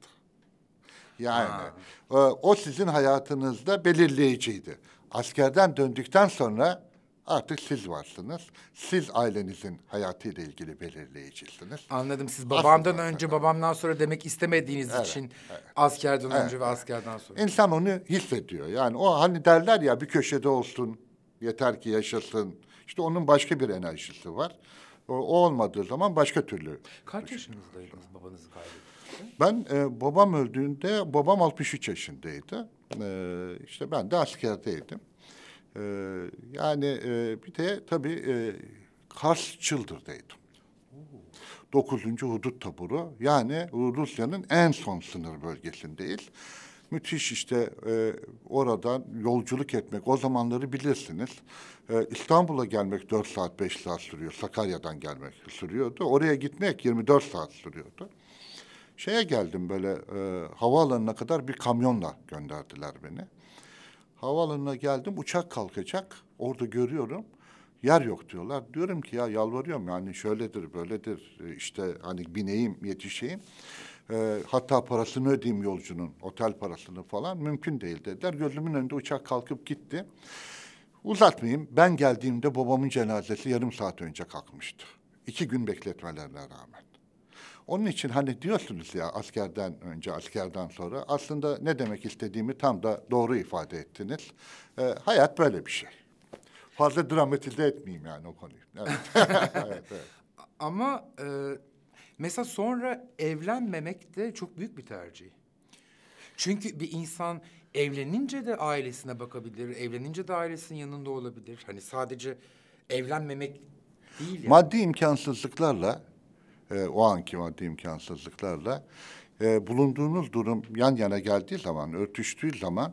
Yani ha. E, o sizin hayatınızda belirleyiciydi. Askerden döndükten sonra Artık siz varsınız. Siz ailenizin hayatıyla ilgili belirleyicisiniz. Anladım. Siz babamdan Aslında, önce, babamdan sonra demek istemediğiniz evet, için evet. askerden evet, önce ve askerden sonra. İnsan onu hissediyor. Yani o hani derler ya bir köşede olsun, yeter ki yaşasın. İşte onun başka bir enerjisi var. O, o olmadığı zaman başka türlü. Kaç yaşınızdaydınız babanızı kaybettiniz? Ben e, babam öldüğünde babam 63 yaşındaydı. E, işte ben de askerdeydim. E, yani e, bir de tabii e, Kars Çıldır'daydım. Dokuzuncu hudut taburu yani Rusya'nın en son sınır bölgesindeyiz. Müthiş işte e, oradan yolculuk etmek o zamanları bilirsiniz. E, İstanbul'a gelmek dört saat beş saat sürüyor. Sakarya'dan gelmek sürüyordu. Oraya gitmek 24 saat sürüyordu. Şeye geldim böyle e, havaalanına kadar bir kamyonla gönderdiler beni. Havaalanına geldim uçak kalkacak. Orada görüyorum. Yer yok diyorlar. Diyorum ki ya yalvarıyorum yani şöyledir böyledir e, işte hani bineyim yetişeyim. E, hatta parasını ödeyeyim yolcunun otel parasını falan mümkün değil dediler. Gözümün önünde uçak kalkıp gitti. Uzatmayayım ben geldiğimde babamın cenazesi yarım saat önce kalkmıştı. İki gün bekletmelerine rağmen. Onun için hani diyorsunuz ya askerden önce askerden sonra aslında ne demek istediğimi tam da doğru ifade ettiniz. Ee, hayat böyle bir şey. Fazla dramatize etmeyeyim yani o konuyu. Evet. evet, evet. Ama e, mesela sonra evlenmemek de çok büyük bir tercih. Çünkü bir insan evlenince de ailesine bakabilir, evlenince de ailesinin yanında olabilir. Hani sadece evlenmemek değil. Yani. Maddi imkansızlıklarla e, o anki maddi imkansızlıklarla e, bulunduğunuz durum yan yana geldiği zaman, örtüştüğü zaman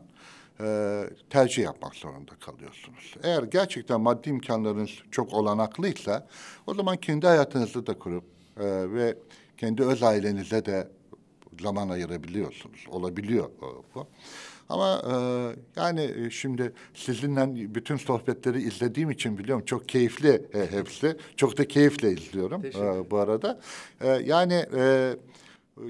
e, tercih yapmak zorunda kalıyorsunuz. Eğer gerçekten maddi imkanlarınız çok olanaklıysa o zaman kendi hayatınızı da kurup e, ve kendi öz ailenize de zaman ayırabiliyorsunuz. Olabiliyor e, bu. Ama e, yani e, şimdi sizinle bütün sohbetleri izlediğim için biliyorum çok keyifli e, hepsi. Çok da keyifle izliyorum e, bu arada. E, yani... E,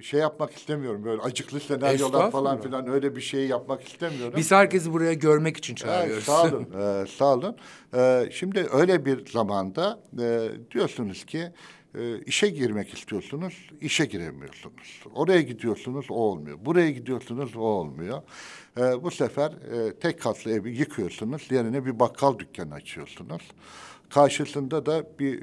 şey yapmak istemiyorum böyle acıklı senaryolar falan filan öyle bir şey yapmak istemiyorum. Biz herkesi buraya görmek için çağırıyoruz. Evet, sağ olun, e, sağ olun. E, şimdi öyle bir zamanda e, diyorsunuz ki e, işe girmek istiyorsunuz, işe giremiyorsunuz. Oraya gidiyorsunuz, o olmuyor. Buraya gidiyorsunuz, o olmuyor. E, bu sefer e, tek katlı evi yıkıyorsunuz, yerine bir bakkal dükkanı açıyorsunuz. Karşısında da bir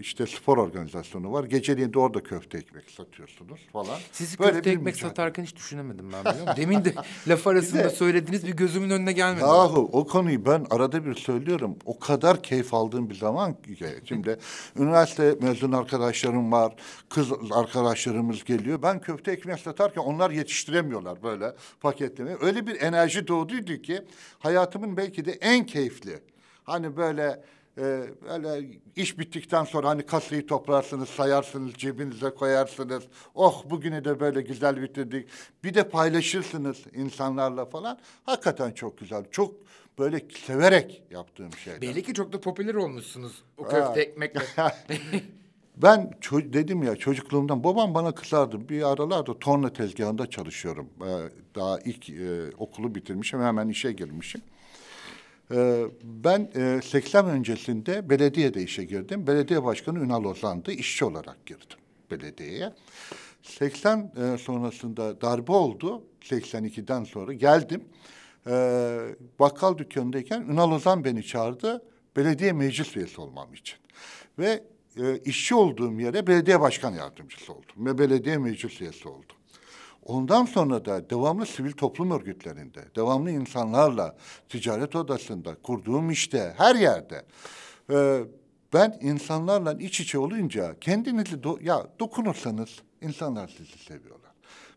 işte spor organizasyonu var. Geceliğin de orada köfte ekmek satıyorsunuz falan. Sizi Böyle köfte ekmek mücadele. satarken hiç düşünemedim ben biliyor musun? Demin de laf arasında de, söylediğiniz bir gözümün önüne gelmedi. Yahu o konuyu ben arada bir söylüyorum. O kadar keyif aldığım bir zaman ki şimdi üniversite mezun arkadaşlarım var. Kız arkadaşlarımız geliyor. Ben köfte ekmek satarken onlar yetiştiremiyorlar böyle paketlemeyi. Öyle bir enerji doğduydu ki hayatımın belki de en keyifli. Hani böyle e, ee, böyle iş bittikten sonra hani kasayı toplarsınız, sayarsınız, cebinize koyarsınız. Oh bugünü de böyle güzel bitirdik. Bir de paylaşırsınız insanlarla falan. Hakikaten çok güzel. Çok böyle severek yaptığım şeyler. Belli ki çok da popüler olmuşsunuz o köfte ha. ekmekle. ben dedim ya çocukluğumdan babam bana kızardı. Bir aralarda torna tezgahında çalışıyorum. Ee, daha ilk e, okulu bitirmişim hemen işe girmişim. Ee, ben 80 e, öncesinde belediyede işe girdim. Belediye başkanı Ünal Ozan'dı. İşçi olarak girdim belediyeye. 80 e, sonrasında darbe oldu. 82'den sonra geldim. Ee, bakkal dükkanındayken Ünal Ozan beni çağırdı. Belediye meclis üyesi olmam için. Ve e, işçi olduğum yere belediye başkan yardımcısı oldum. Ve belediye meclis üyesi oldum. Ondan sonra da devamlı sivil toplum örgütlerinde, devamlı insanlarla, ticaret odasında, kurduğum işte, her yerde. Ee, ben insanlarla iç içe olunca kendinizi do ya dokunursanız insanlar sizi seviyorlar.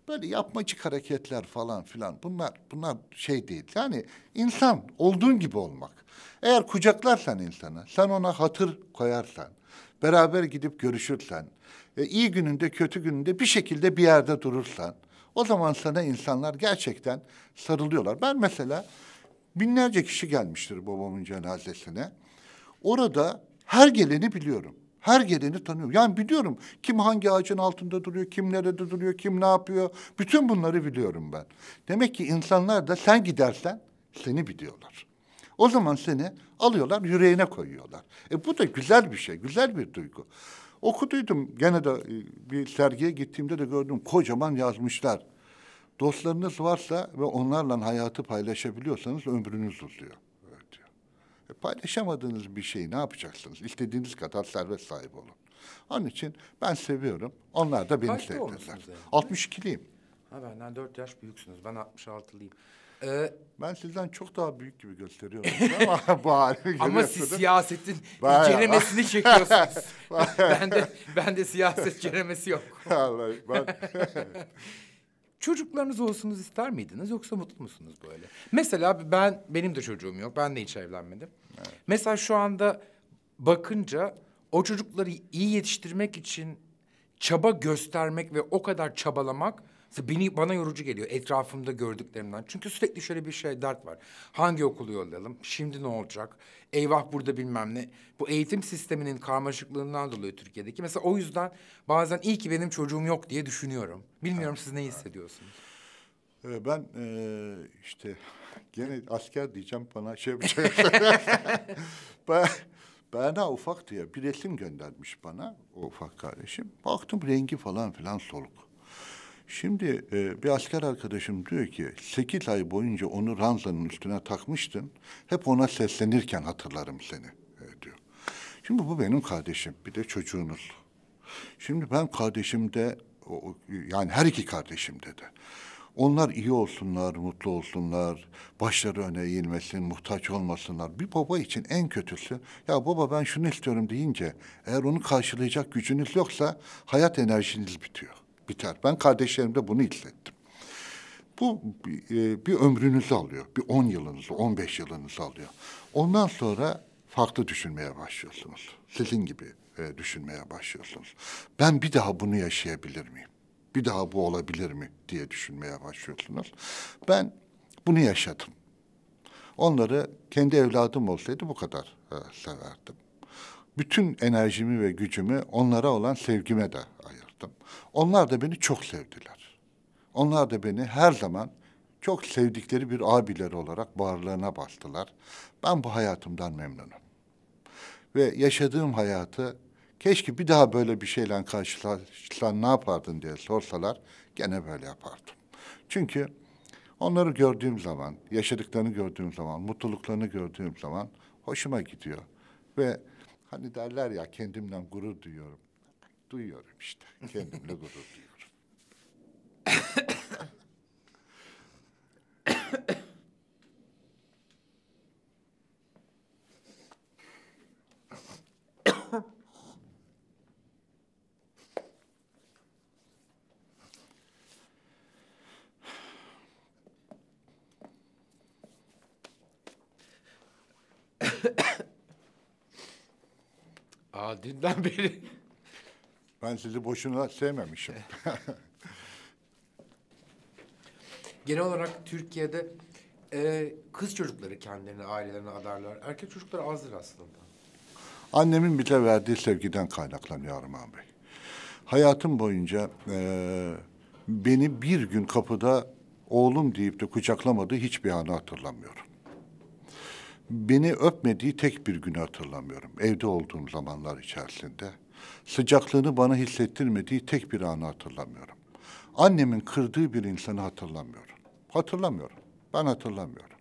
Böyle yapmacık hareketler falan filan bunlar bunlar şey değil. Yani insan olduğun gibi olmak. Eğer kucaklarsan insana, sen ona hatır koyarsan, beraber gidip görüşürsen, e, iyi gününde kötü gününde bir şekilde bir yerde durursan, o zaman sana insanlar gerçekten sarılıyorlar. Ben mesela binlerce kişi gelmiştir babamın cenazesine. Orada her geleni biliyorum. Her geleni tanıyorum. Yani biliyorum kim hangi ağacın altında duruyor, kim nerede duruyor, kim ne yapıyor. Bütün bunları biliyorum ben. Demek ki insanlar da sen gidersen seni biliyorlar. O zaman seni alıyorlar, yüreğine koyuyorlar. E bu da güzel bir şey, güzel bir duygu. Okuduydum. Gene de e, bir sergiye gittiğimde de gördüm. Kocaman yazmışlar. Dostlarınız varsa ve onlarla hayatı paylaşabiliyorsanız ömrünüz uzuyor. Evet diyor. E, paylaşamadığınız bir şeyi ne yapacaksınız? İstediğiniz kadar servet sahibi olun. Onun için ben seviyorum. Onlar da beni Kaçta sevdiler. Yani? 62'liyim. Ha benden 4 yaş büyüksünüz. Ben 66'lıyım. Ee, ben sizden çok daha büyük gibi gösteriyorum ama bu halimi Ama siz siyasetin bayağı. ceremesini çekiyorsunuz. ben de ben de siyaset ceremesi yok. Allah ben... Çocuklarınız olsunuz ister miydiniz yoksa mutlu musunuz böyle? Mesela ben benim de çocuğum yok. Ben de hiç evlenmedim. Evet. Mesela şu anda bakınca o çocukları iyi yetiştirmek için çaba göstermek ve o kadar çabalamak Mesela beni, bana yorucu geliyor etrafımda gördüklerimden. Çünkü sürekli şöyle bir şey dert var. Hangi okulu yollayalım? Şimdi ne olacak? Eyvah burada bilmem ne. Bu eğitim sisteminin karmaşıklığından dolayı Türkiye'deki. Mesela o yüzden bazen iyi ki benim çocuğum yok diye düşünüyorum. Bilmiyorum siz ne hissediyorsunuz? Ee, ben ee, işte gene asker diyeceğim bana şey yapacak. ben, Berna ufaktı ya bir resim göndermiş bana o ufak kardeşim. Baktım rengi falan filan soluk. Şimdi e, bir asker arkadaşım diyor ki sekiz ay boyunca onu ranzanın üstüne takmıştın. Hep ona seslenirken hatırlarım seni e, diyor. Şimdi bu benim kardeşim bir de çocuğunuz. Şimdi ben kardeşimde yani her iki kardeşimde de onlar iyi olsunlar, mutlu olsunlar, başları öne eğilmesin, muhtaç olmasınlar. Bir baba için en kötüsü, ya baba ben şunu istiyorum deyince, eğer onu karşılayacak gücünüz yoksa hayat enerjiniz bitiyor biter. Ben kardeşlerimde bunu hissettim. Bu e, bir ömrünüzü alıyor. Bir on yılınızı, on beş yılınızı alıyor. Ondan sonra farklı düşünmeye başlıyorsunuz. Sizin gibi e, düşünmeye başlıyorsunuz. Ben bir daha bunu yaşayabilir miyim? Bir daha bu olabilir mi diye düşünmeye başlıyorsunuz. Ben bunu yaşadım. Onları kendi evladım olsaydı bu kadar e, severdim. Bütün enerjimi ve gücümü onlara olan sevgime de ayırdım yaptım. Onlar da beni çok sevdiler. Onlar da beni her zaman çok sevdikleri bir abileri olarak bağırlarına bastılar. Ben bu hayatımdan memnunum. Ve yaşadığım hayatı keşke bir daha böyle bir şeyle karşılaşsan ne yapardın diye sorsalar gene böyle yapardım. Çünkü onları gördüğüm zaman, yaşadıklarını gördüğüm zaman, mutluluklarını gördüğüm zaman hoşuma gidiyor. Ve hani derler ya kendimden gurur duyuyorum. Duyuyorum işte. Kendimle gurur duyuyorum. Aa, dünden beri ben sizi boşuna sevmemişim. Genel olarak Türkiye'de e, kız çocukları kendilerini ailelerine adarlar. Erkek çocuklar azdır aslında. Annemin bize verdiği sevgiden kaynaklanıyor Arman Bey. Hayatım boyunca e, beni bir gün kapıda oğlum deyip de kucaklamadığı hiçbir anı hatırlamıyorum. Beni öpmediği tek bir günü hatırlamıyorum. Evde olduğum zamanlar içerisinde. Sıcaklığını bana hissettirmediği tek bir anı hatırlamıyorum. Annemin kırdığı bir insanı hatırlamıyorum. Hatırlamıyorum. Ben hatırlamıyorum.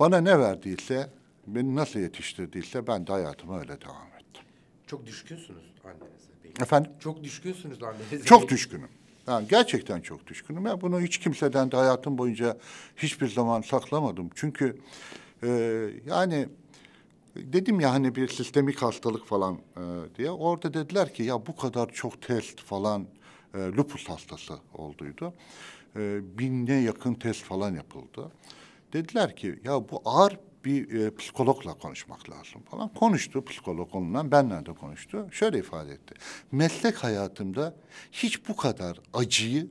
Bana ne verdiyse, beni nasıl yetiştirdiyse ben de hayatıma öyle devam ettim. Çok düşkünsünüz annenize. Belki. Efendim? Çok düşkünsünüz annenize. Çok düşkünüm. Yani gerçekten çok düşkünüm. Ya bunu hiç kimseden de hayatım boyunca hiçbir zaman saklamadım. Çünkü e, yani Dedim ya hani bir sistemik hastalık falan e, diye. Orada dediler ki ya bu kadar çok test falan e, lupus hastası olduydu. E, binle yakın test falan yapıldı. Dediler ki ya bu ağır bir e, psikologla konuşmak lazım falan. Konuştu psikolog onunla, benle de konuştu. Şöyle ifade etti. Meslek hayatımda hiç bu kadar acıyı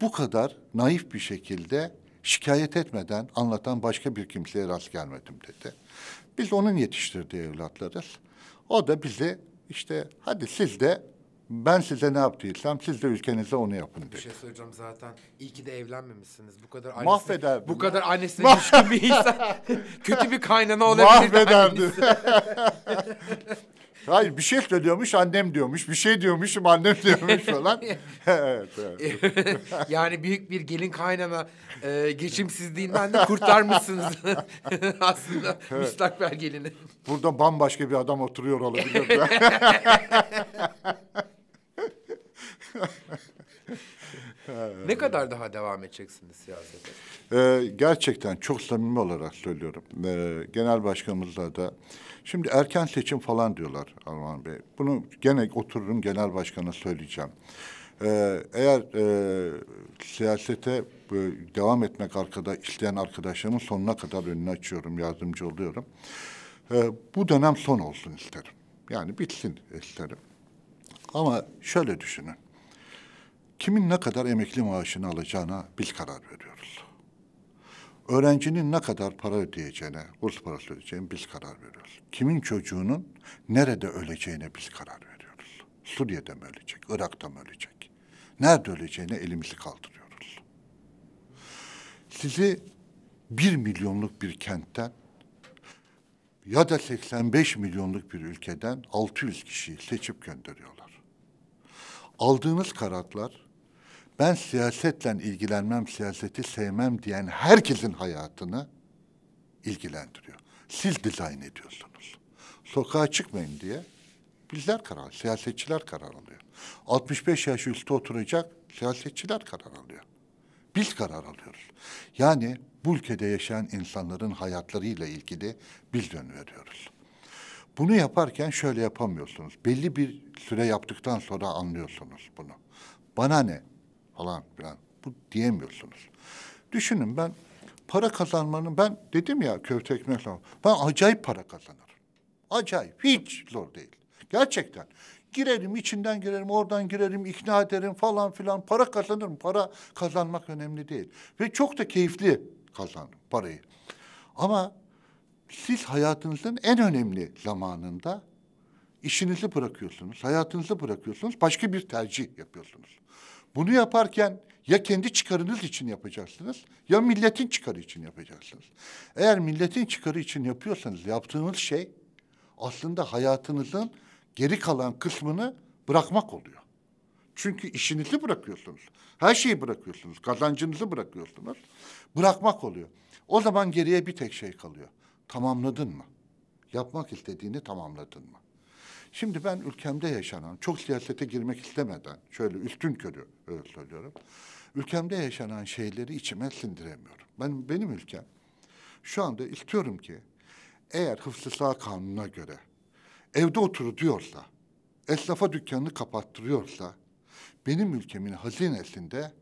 bu kadar naif bir şekilde şikayet etmeden anlatan başka bir kimseye rast gelmedim dedi. Biz onun yetiştirdiği evlatlarız. O da bizi işte hadi siz de ben size ne yaptıysam siz de ülkenize onu yapın dedi. Bir şey söyleyeceğim zaten. İyi ki de evlenmemişsiniz. Bu kadar annesine, Mahveder bu mi? kadar annesine düşkün bir insan. Kötü bir kaynana olabilir. Mahvederdi. Hayır bir şey diyormuş annem diyormuş. Bir şey diyormuşum annem diyormuş falan. evet, evet. yani büyük bir gelin kaynana e, geçimsizliğinden de kurtarmışsınız aslında müstakbel gelini. Burada bambaşka bir adam oturuyor olabilir. kadar daha devam edeceksiniz siyasete? Ee, gerçekten çok samimi olarak söylüyorum. Ee, genel başkanımızla da. Şimdi erken seçim falan diyorlar Arman Bey. Bunu gene otururum genel başkana söyleyeceğim. Ee, eğer e, siyasete e, devam etmek arkada isteyen arkadaşlarımın sonuna kadar önünü açıyorum, yardımcı oluyorum. Ee, bu dönem son olsun isterim. Yani bitsin isterim. Ama şöyle düşünün kimin ne kadar emekli maaşını alacağına biz karar veriyoruz. Öğrencinin ne kadar para ödeyeceğine, burs parası ödeyeceğine biz karar veriyoruz. Kimin çocuğunun nerede öleceğine biz karar veriyoruz. Suriye'de mi ölecek, Irak'ta mı ölecek? Nerede öleceğine elimizi kaldırıyoruz. Sizi bir milyonluk bir kentten ya da 85 milyonluk bir ülkeden 600 kişiyi seçip gönderiyorlar. Aldığınız kararlar ben siyasetle ilgilenmem, siyaseti sevmem diyen herkesin hayatını ilgilendiriyor. Siz dizayn ediyorsunuz. Sokağa çıkmayın diye bizler karar, siyasetçiler karar alıyor. 65 yaş üstü oturacak siyasetçiler karar alıyor. Biz karar alıyoruz. Yani bu ülkede yaşayan insanların hayatlarıyla ilgili biz yön veriyoruz. Bunu yaparken şöyle yapamıyorsunuz. Belli bir süre yaptıktan sonra anlıyorsunuz bunu. Bana ne? falan filan. Bu diyemiyorsunuz. Düşünün ben para kazanmanın ben dedim ya köfte ekmek Ben acayip para kazanırım. Acayip. Hiç zor değil. Gerçekten. Girerim içinden girerim oradan girerim ikna ederim falan filan para kazanırım. Para kazanmak önemli değil. Ve çok da keyifli kazanırım parayı. Ama siz hayatınızın en önemli zamanında işinizi bırakıyorsunuz, hayatınızı bırakıyorsunuz, başka bir tercih yapıyorsunuz. Bunu yaparken ya kendi çıkarınız için yapacaksınız ya milletin çıkarı için yapacaksınız. Eğer milletin çıkarı için yapıyorsanız yaptığınız şey aslında hayatınızın geri kalan kısmını bırakmak oluyor. Çünkü işinizi bırakıyorsunuz. Her şeyi bırakıyorsunuz. Kazancınızı bırakıyorsunuz. Bırakmak oluyor. O zaman geriye bir tek şey kalıyor. Tamamladın mı? Yapmak istediğini tamamladın mı? Şimdi ben ülkemde yaşanan, çok siyasete girmek istemeden, şöyle üstün körü öyle söylüyorum. Ülkemde yaşanan şeyleri içime sindiremiyorum. Ben Benim ülkem şu anda istiyorum ki eğer hıfzı kanununa göre evde oturu diyorsa, esnafa dükkanını kapattırıyorsa, benim ülkemin hazinesinde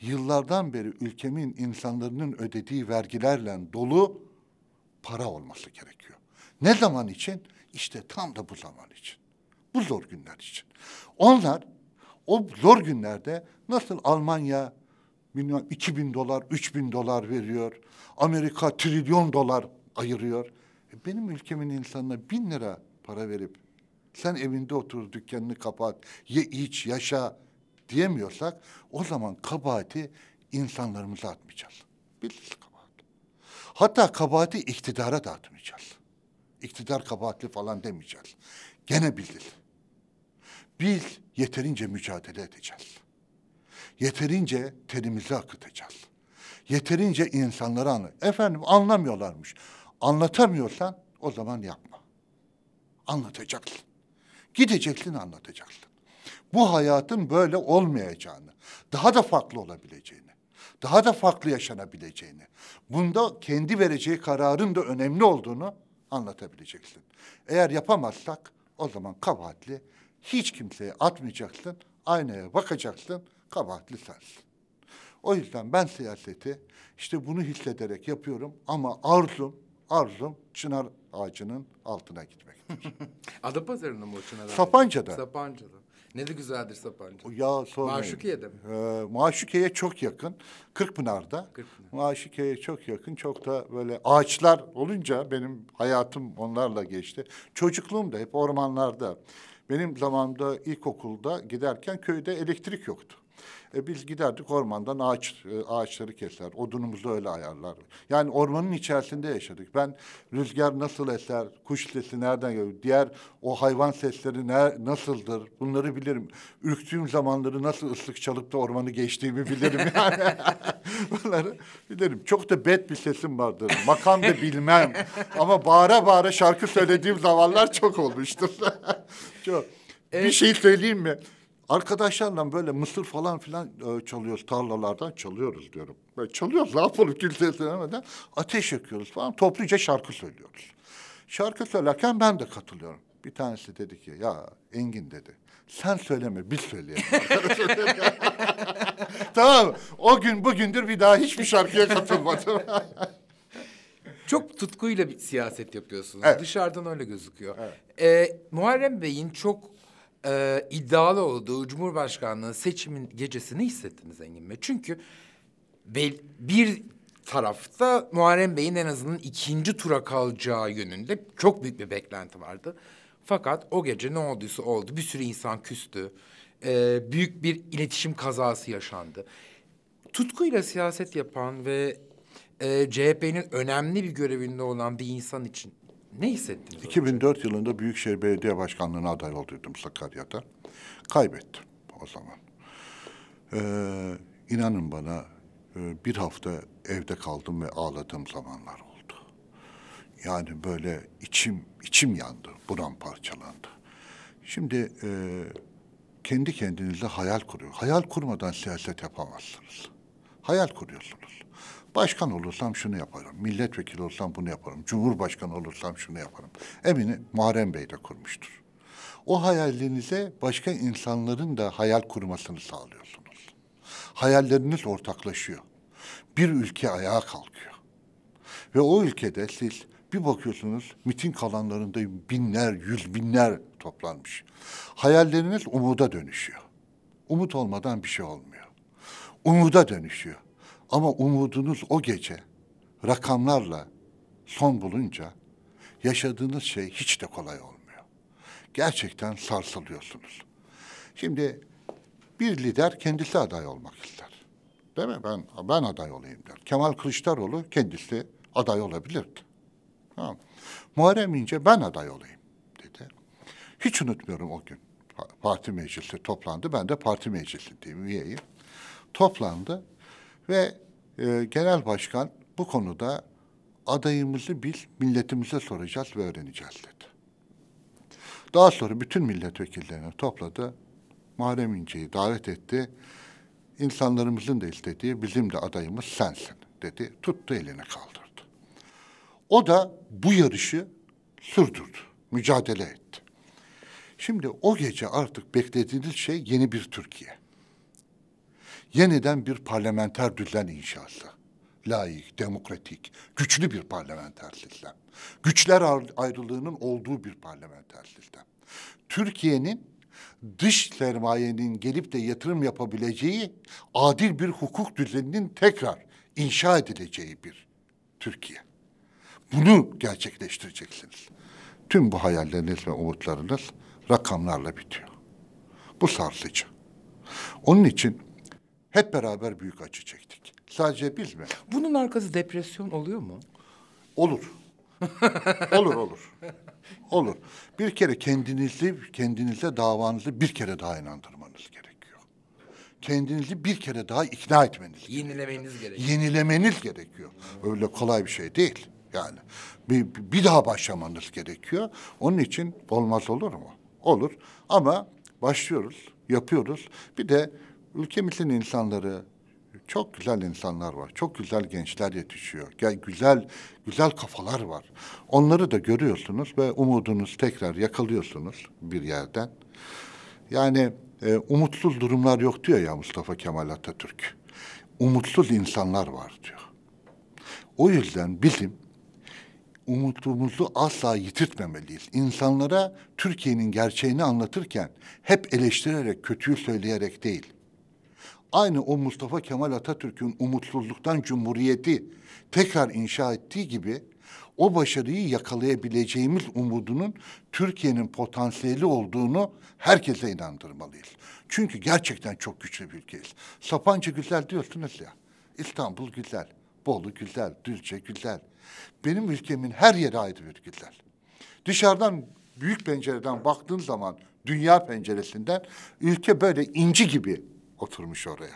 yıllardan beri ülkemin insanların ödediği vergilerle dolu para olması gerekiyor. Ne zaman için? İşte tam da bu zaman için. Bu zor günler için. Onlar o zor günlerde nasıl Almanya bilmem 2000 dolar, 3000 dolar veriyor. Amerika trilyon dolar ayırıyor. E, benim ülkemin insanına bin lira para verip sen evinde otur dükkanını kapat, ye iç, yaşa diyemiyorsak o zaman kabahati insanlarımıza atmayacağız. Biliriz kabahati. Hatta kabahati iktidara da atmayacağız iktidar kabahatli falan demeyeceğiz. Gene bildil. Bil yeterince mücadele edeceğiz. Yeterince terimizi akıtacağız. Yeterince insanları anla. Efendim anlamıyorlarmış. Anlatamıyorsan o zaman yapma. Anlatacaksın. Gideceksin anlatacaksın. Bu hayatın böyle olmayacağını, daha da farklı olabileceğini, daha da farklı yaşanabileceğini, bunda kendi vereceği kararın da önemli olduğunu anlatabileceksin. Eğer yapamazsak o zaman kabahatli hiç kimseye atmayacaksın, aynaya bakacaksın, kabahatli sensin. O yüzden ben siyaseti işte bunu hissederek yapıyorum ama arzum, arzum çınar ağacının altına gitmek. Adapazarı'nın mı o çınar ağacı? Sapanca'da. Sapanca'da. Ne de güzeldir Sapanca. Ya sormayın. Maşukiye'de mi? Ee, Maşukiye'ye çok yakın. Kırkpınar'da. Kırkpınar. Maşukiye'ye çok yakın. Çok da böyle ağaçlar olunca benim hayatım onlarla geçti. Çocukluğum da hep ormanlarda. Benim zamanımda ilkokulda giderken köyde elektrik yoktu. E biz giderdik ormandan ağaç e, ağaçları keser, odunumuzu öyle ayarlar. Yani ormanın içerisinde yaşadık. Ben rüzgar nasıl eser, kuş sesi nereden geliyor, diğer o hayvan sesleri ne, nasıldır bunları bilirim. Ürktüğüm zamanları nasıl ıslık çalıp da ormanı geçtiğimi bilirim yani. Bunları bilirim. Çok da bet bir sesim vardır. Makam da bilmem. Ama bağıra bağıra şarkı söylediğim zamanlar çok olmuştur. çok. Evet. Bir şey söyleyeyim mi? Arkadaşlarla böyle mısır falan filan e, çalıyoruz tarlalardan çalıyoruz diyorum. Böyle çalıyoruz ne yapalım kilitlenemeden ateş yakıyoruz falan topluca şarkı söylüyoruz. Şarkı söylerken ben de katılıyorum. Bir tanesi dedi ki ya Engin dedi sen söyleme biz söyleyelim. tamam o gün bugündür bir daha hiçbir şarkıya katılmadım. çok tutkuyla bir siyaset yapıyorsunuz. Evet. Dışarıdan öyle gözüküyor. Evet. Ee, Muharrem Bey'in çok e, iddialı olduğu Cumhurbaşkanlığı seçimin gecesini hissettiniz Engin Bey. Çünkü bel, bir tarafta Muharrem Bey'in en azından ikinci tura kalacağı yönünde çok büyük bir beklenti vardı. Fakat o gece ne olduysa oldu. Bir sürü insan küstü. Ee, büyük bir iletişim kazası yaşandı. Tutkuyla siyaset yapan ve e, CHP'nin önemli bir görevinde olan bir insan için ne hissettiniz? 2004 orada? yılında Büyükşehir Belediye Başkanlığı'na aday olduydum Sakarya'da. Kaybettim o zaman. Ee, inanın bana e, bir hafta evde kaldım ve ağladığım zamanlar oldu. Yani böyle içim içim yandı, buram parçalandı. Şimdi e, kendi kendinize hayal kuruyor. Hayal kurmadan siyaset yapamazsınız. Hayal kuruyorsunuz. Başkan olursam şunu yaparım, milletvekili olursam bunu yaparım, cumhurbaşkanı olursam şunu yaparım. Emini Muharrem Bey de kurmuştur. O hayalinize başka insanların da hayal kurmasını sağlıyorsunuz. Hayalleriniz ortaklaşıyor. Bir ülke ayağa kalkıyor. Ve o ülkede siz bir bakıyorsunuz miting alanlarında binler, yüz binler toplanmış. Hayalleriniz umuda dönüşüyor. Umut olmadan bir şey olmuyor. Umuda dönüşüyor. Ama umudunuz o gece rakamlarla son bulunca yaşadığınız şey hiç de kolay olmuyor. Gerçekten sarsılıyorsunuz. Şimdi bir lider kendisi aday olmak ister. Değil mi? Ben ben aday olayım der. Kemal Kılıçdaroğlu kendisi aday olabilirdi. Tamam. Muharrem İnce ben aday olayım dedi. Hiç unutmuyorum o gün. Parti meclisi toplandı. Ben de parti meclisindeyim, üyeyim. Toplandı. Ve e, genel başkan bu konuda adayımızı biz milletimize soracağız ve öğreneceğiz dedi. Daha sonra bütün milletvekillerini topladı. Muharrem İnce'yi davet etti. İnsanlarımızın da istediği bizim de adayımız sensin dedi. Tuttu elini kaldırdı. O da bu yarışı sürdürdü. Mücadele etti. Şimdi o gece artık beklediğiniz şey yeni bir Türkiye yeniden bir parlamenter düzen inşası. Layık, demokratik, güçlü bir parlamenter sistem. Güçler ayrılığının olduğu bir parlamenter sistem. Türkiye'nin dış sermayenin gelip de yatırım yapabileceği adil bir hukuk düzeninin tekrar inşa edileceği bir Türkiye. Bunu gerçekleştireceksiniz. Tüm bu hayalleriniz ve umutlarınız rakamlarla bitiyor. Bu sarsıcı. Onun için hep beraber büyük acı çektik. Sadece biz mi? Bunun arkası depresyon oluyor mu? Olur. olur olur. Olur. Bir kere kendinizi, kendinize davanızı bir kere daha inandırmanız gerekiyor. Kendinizi bir kere daha ikna etmeniz Yenilemeniz gerekiyor. Yenilemeniz gerekiyor. Öyle kolay bir şey değil. Yani bir, bir daha başlamanız gerekiyor. Onun için olmaz olur mu? Olur. Ama başlıyoruz, yapıyoruz. Bir de ülkemizin insanları çok güzel insanlar var. Çok güzel gençler yetişiyor. Gel güzel güzel kafalar var. Onları da görüyorsunuz ve umudunuz tekrar yakalıyorsunuz bir yerden. Yani e, umutsuz durumlar yok diyor ya Mustafa Kemal Atatürk. Umutsuz insanlar var diyor. O yüzden bizim umutumuzu asla yitirtmemeliyiz. İnsanlara Türkiye'nin gerçeğini anlatırken hep eleştirerek, kötüyü söyleyerek değil Aynı o Mustafa Kemal Atatürk'ün umutsuzluktan cumhuriyeti tekrar inşa ettiği gibi o başarıyı yakalayabileceğimiz umudunun Türkiye'nin potansiyeli olduğunu herkese inandırmalıyız. Çünkü gerçekten çok güçlü bir ülkeyiz. Sapanca güzel diyorsunuz ya. İstanbul güzel, Bolu güzel, Düzce güzel. Benim ülkemin her yeri ayrı bir güzel. Dışarıdan büyük pencereden baktığın zaman dünya penceresinden ülke böyle inci gibi oturmuş oraya.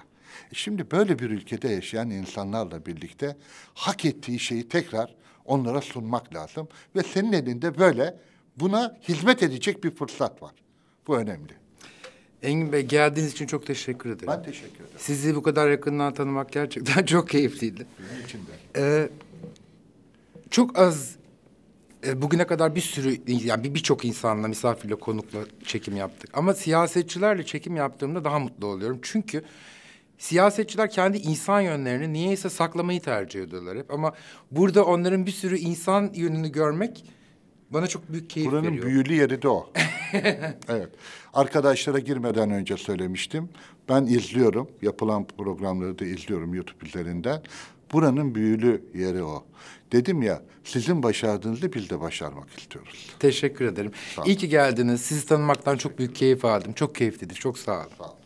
E şimdi böyle bir ülkede yaşayan insanlarla birlikte hak ettiği şeyi tekrar onlara sunmak lazım. Ve senin elinde böyle buna hizmet edecek bir fırsat var. Bu önemli. Engin Bey geldiğiniz için çok teşekkür ederim. Ben teşekkür ederim. Sizi bu kadar yakından tanımak gerçekten çok keyifliydi. Benim için de. Ee, çok az e, bugüne kadar bir sürü yani birçok bir insanla misafirle konukla çekim yaptık. Ama siyasetçilerle çekim yaptığımda daha mutlu oluyorum. Çünkü siyasetçiler kendi insan yönlerini niyeyse saklamayı tercih ediyorlar hep. Ama burada onların bir sürü insan yönünü görmek bana çok büyük keyif Buranın veriyor. Buranın büyülü yeri de o. evet. Arkadaşlara girmeden önce söylemiştim. Ben izliyorum. Yapılan programları da izliyorum YouTube üzerinden. Buranın büyülü yeri o. Dedim ya sizin başardığınızı biz de başarmak istiyoruz. Teşekkür ederim. İyi ki geldiniz. Sizi tanımaktan çok büyük keyif aldım. Çok keyifliydi. Çok sağ olun. Sağ olun.